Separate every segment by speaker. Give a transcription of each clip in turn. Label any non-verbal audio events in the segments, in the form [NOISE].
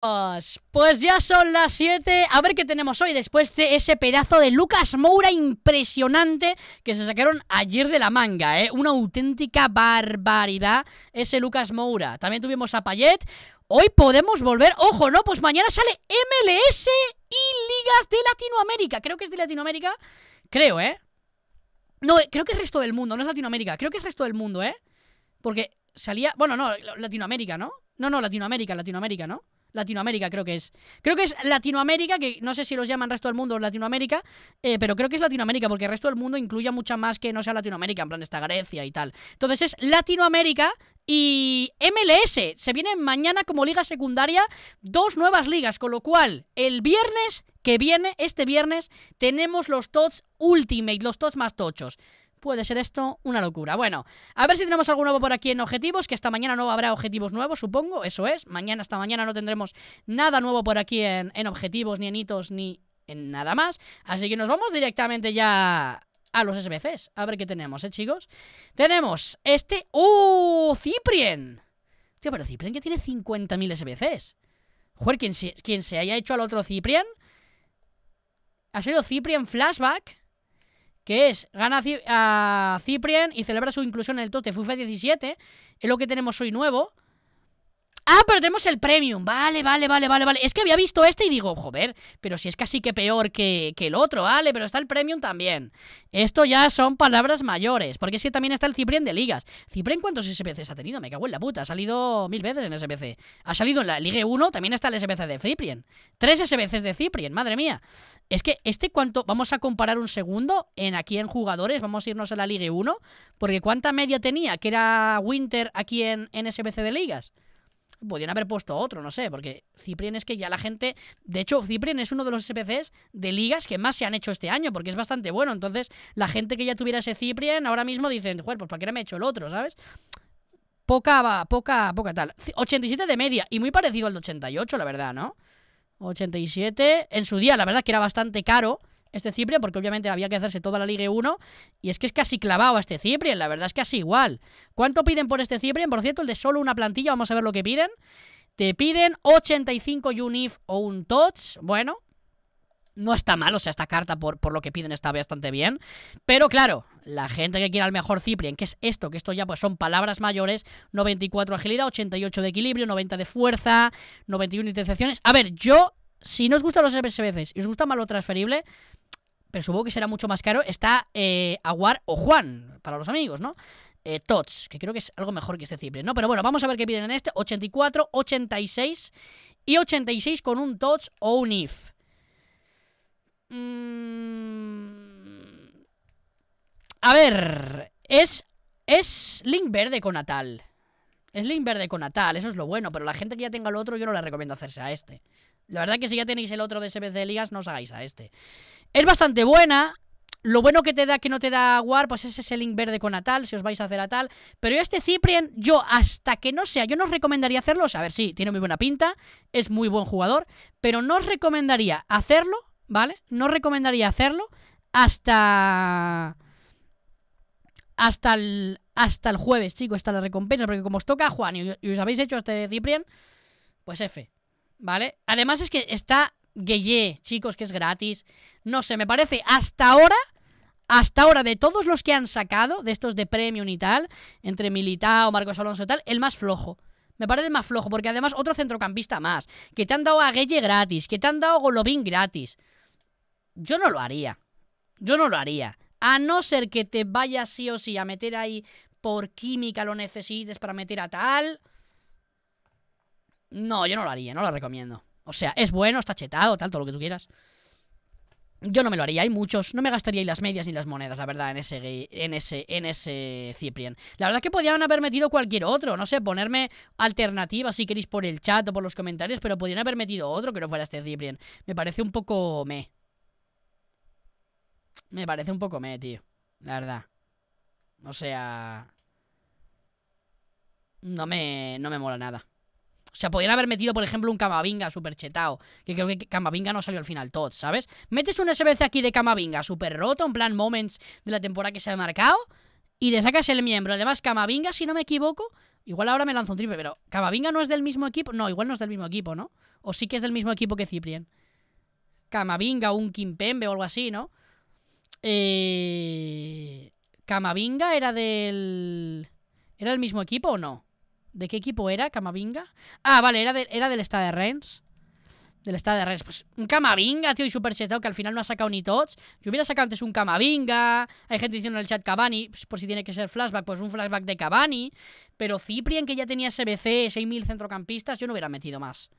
Speaker 1: Pues, pues ya son las 7. A ver qué tenemos hoy después de ese pedazo de Lucas Moura impresionante que se sacaron ayer de la manga, ¿eh? Una auténtica barbaridad ese Lucas Moura. También tuvimos a Payet. Hoy podemos volver. Ojo, no, pues mañana sale MLS y ligas de Latinoamérica. Creo que es de Latinoamérica. Creo, ¿eh? No, creo que es resto del mundo, no es Latinoamérica. Creo que es resto del mundo, ¿eh? Porque salía. Bueno, no, Latinoamérica, ¿no? No, no, Latinoamérica, Latinoamérica, ¿no? Latinoamérica creo que es. Creo que es Latinoamérica, que no sé si los llaman resto del mundo o Latinoamérica, eh, pero creo que es Latinoamérica, porque el resto del mundo incluye mucha más que no sea Latinoamérica, en plan está Grecia y tal. Entonces es Latinoamérica y MLS. Se vienen mañana como liga secundaria dos nuevas ligas, con lo cual el viernes que viene, este viernes, tenemos los TOTS Ultimate, los TOTS más tochos puede ser esto una locura. Bueno, a ver si tenemos algo nuevo por aquí en objetivos, que esta mañana no habrá objetivos nuevos, supongo, eso es. Mañana hasta mañana no tendremos nada nuevo por aquí en, objetivos, ni en hitos, ni en nada más. Así que nos vamos directamente ya a los SBCs. A ver qué tenemos, ¿eh, chicos? Tenemos este... ¡Oh! ¡Ciprien! Tío, pero Ciprien que tiene 50.000 SBCs. Joder, quien se, quien se haya hecho al otro Ciprien... Ha sido Ciprien Flashback que es gana a Cyprien y celebra su inclusión en el Tote FIFA 17, es lo que tenemos hoy nuevo. Ah, pero tenemos el premium. Vale, vale, vale, vale, vale. Es que había visto este y digo, joder, pero si es casi que peor que, el otro, vale, pero está el premium también. Esto ya son palabras mayores, porque si también está el Cyprien de ligas. Cyprien, ¿cuántos SBCs ha tenido? Me cago en la puta. Ha salido mil veces en SBC Ha salido en la Liga 1, también está el SBC de Cyprien. Tres SBCs de Cyprien, madre mía. Es que este cuánto... Vamos a comparar un segundo en aquí en jugadores. Vamos a irnos a la Liga 1, porque ¿cuánta media tenía? Que era Winter aquí en, SBC de ligas podían haber puesto otro, no sé, porque Ciprien es que ya la gente. De hecho, Cyprien es uno de los SPCs de ligas que más se han hecho este año, porque es bastante bueno. Entonces, la gente que ya tuviera ese Ciprien, ahora mismo dicen, joder, pues ¿para qué no me he hecho el otro, ¿sabes? Poca, poca, poca tal. 87 de media, y muy parecido al de 88, la verdad, ¿no? 87 en su día, la verdad que era bastante caro este Cipre, porque obviamente había que hacerse toda la Liga 1, y es que es casi clavado a este Cipre, la verdad es que casi igual. ¿Cuánto piden por este Cipre? Por cierto, el de solo una plantilla, vamos a ver lo que piden. Te piden 85 UNIF o un touch bueno... No está mal, o sea, esta carta por, por lo que piden está bastante bien. Pero claro, la gente que quiera el mejor ciprien que es esto, que esto ya pues son palabras mayores, 94 agilidad, 88 de equilibrio, 90 de fuerza, 91 intercepciones. A ver, yo, si no os gustan los SBCs y os gusta más lo transferible, pero supongo que será mucho más caro, está eh, Aguar o Juan, para los amigos, ¿no? Eh, Tots, que creo que es algo mejor que este Cipre, ¿no? Pero bueno, vamos a ver qué piden en este. 84, 86 y 86 con un Tots o un If. Mm. A ver, es, es Link Verde con Natal. Es Link Verde con Natal, eso es lo bueno, pero la gente que ya tenga lo otro yo no le recomiendo hacerse a este. La verdad que si ya tenéis el otro de de Ligas, no os hagáis a este. Es bastante buena. Lo bueno que te da, que no te da War, pues es ese link verde con Atal, si os vais a hacer Atal. Pero este Cyprian, yo hasta que no sea, yo no os recomendaría hacerlo. a ver, sí, tiene muy buena pinta, es muy buen jugador, pero no os recomendaría hacerlo, ¿vale? No os recomendaría hacerlo hasta... Hasta el, hasta el jueves, chicos, hasta la recompensa. Porque como os toca Juan y, os habéis hecho este Cyprian, pues F. ¿vale? Además es que está Gueye, chicos, que es gratis. No sé, me parece hasta ahora, hasta ahora de todos los que han sacado, de estos de Premium y tal, entre Militao, Marcos Alonso y tal, el más flojo. Me parece más flojo, porque además otro centrocampista más, que te han dado a Gueye gratis, que te han dado a Golovin gratis. Yo no lo haría. Yo no lo haría. A no ser que te vayas sí o sí a meter ahí por química lo necesites para meter a tal. No, yo no lo haría, no lo recomiendo. O sea, es bueno, está chetado, tal, todo lo que tú quieras. Yo no me lo haría, hay muchos. No me gastaría las medias ni las monedas, la verdad, en ese, en ese, La verdad que podían haber metido cualquier otro, no sé, ponerme Alternativa, si queréis por el chat o por los comentarios, pero podrían haber metido otro que no fuera este Ciprian. Me parece un poco me. Me parece un poco me, tío. La verdad. O sea. No me, no me mola nada. O sea, podrían haber metido, por ejemplo, un Camavinga super chetao. Que creo que Camavinga no salió al final todo, ¿sabes? Metes un SBC aquí de Camavinga super roto, en plan moments de la temporada que se ha marcado. Y le sacas el miembro. Además, Camavinga, si no me equivoco, igual ahora me lanzo un triple, pero Camavinga no es del mismo equipo. No, igual no es del mismo equipo, ¿no? O sí que es del mismo equipo que Ciprien. Camavinga, un Kimpembe o algo así, ¿no? Eh... Camavinga era del. ¿Era del mismo equipo o no? ¿De qué equipo era Camavinga? Ah, vale, era, del estado de Rennes. Del estado de Rennes. Pues un Camavinga, tío, y super chetado, que al final no ha sacado ni tots. Yo hubiera sacado antes un Camavinga. Hay gente diciendo en el chat Cabani, pues, por si tiene que ser flashback, pues un flashback de Cavani. Pero Ciprien, que ya tenía SBC, 6.000 centrocampistas, yo no hubiera metido más.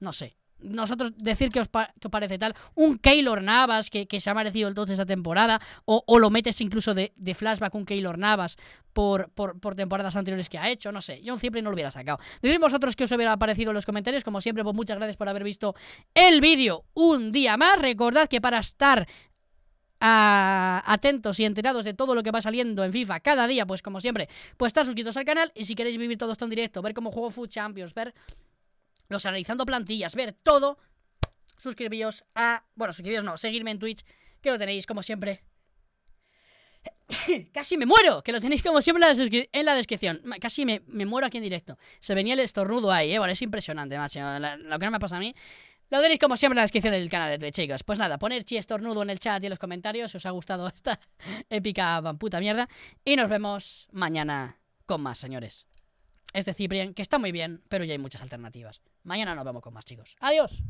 Speaker 1: No sé nosotros decir que os, parece tal, un Keylor Navas que, se ha merecido Entonces esa temporada, o, lo metes incluso de, flashback un Keylor Navas por, por, temporadas anteriores que ha hecho, no sé, yo siempre no lo hubiera sacado. Decid vosotros que os hubiera parecido en los comentarios, como siempre, pues muchas gracias por haber visto el vídeo un día más, recordad que para estar atentos y enterados de todo lo que va saliendo en FIFA cada día, pues como siempre, pues estar suscritos al canal y si queréis vivir todo esto en directo, ver cómo juego Food Champions, ver los analizando plantillas, ver todo, suscribíos a... Bueno, suscribíos no, seguirme en Twitch, que lo tenéis como siempre. [LAUGHS] Casi me muero, que lo tenéis como siempre en la, descripción. Casi me, muero aquí en directo. Se venía el estornudo ahí, ¿eh? Bueno, es impresionante, macho. Lo que no me pasa a mí. Lo tenéis como siempre en la descripción del canal de Twitch, chicos. Pues nada, poner chi estornudo en el chat y en los comentarios si os ha gustado [LAUGHS] esta épica puta mierda. Y nos vemos mañana con más, señores es de Cyprien, que está muy bien, pero ya hay muchas alternativas. Mañana nos vemos con más, chicos. ¡Adiós!